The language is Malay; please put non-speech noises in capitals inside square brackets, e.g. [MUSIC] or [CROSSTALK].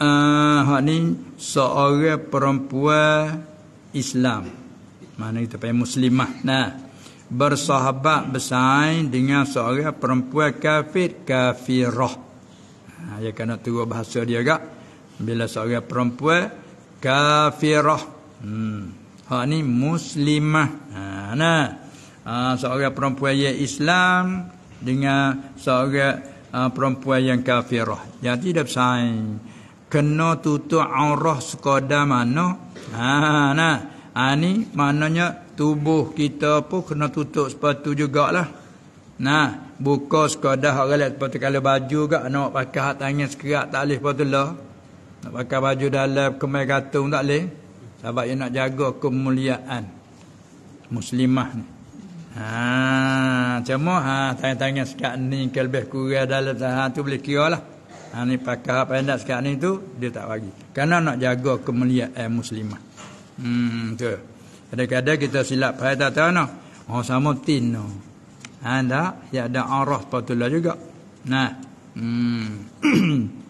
uh, hak ni seorang perempuan Islam. Mana kita panggil muslimah. Nah, bersahabat bersaing dengan seorang perempuan kafir kafirah. Ha, ya kena turun bahasa dia gak Bila seorang perempuan kafirah. Hmm. Hak ni muslimah. Ha, nah. Ha, seorang perempuan yang Islam dengan seorang uh, perempuan yang kafirah. Jadi dia besar kena tutup aurah sekadar mana ha nah ha, ni maknanya tubuh kita pun kena tutup sepatu jugalah nah buka sekadar orang lain sepatu kalau baju juga nak pakai hak tangan sekerat tak boleh sepatu lah nak pakai baju dalam kemai gantung tak boleh sebab dia nak jaga kemuliaan muslimah ni Ha, cuma ha, tanya-tanya sekat ni kelebih kurang dalam tahan tu boleh kira lah. Ha, ni pakar pendek sekarang ni tu dia tak bagi. Karena nak jaga kemuliaan eh, muslimah. Hmm tu. Kadang-kadang kita silap pada tak tahu no. Oh sama tin no. Ha, ah, tak? Ya ada arah patulah juga. Nah. Hmm. [CLEARS THROAT]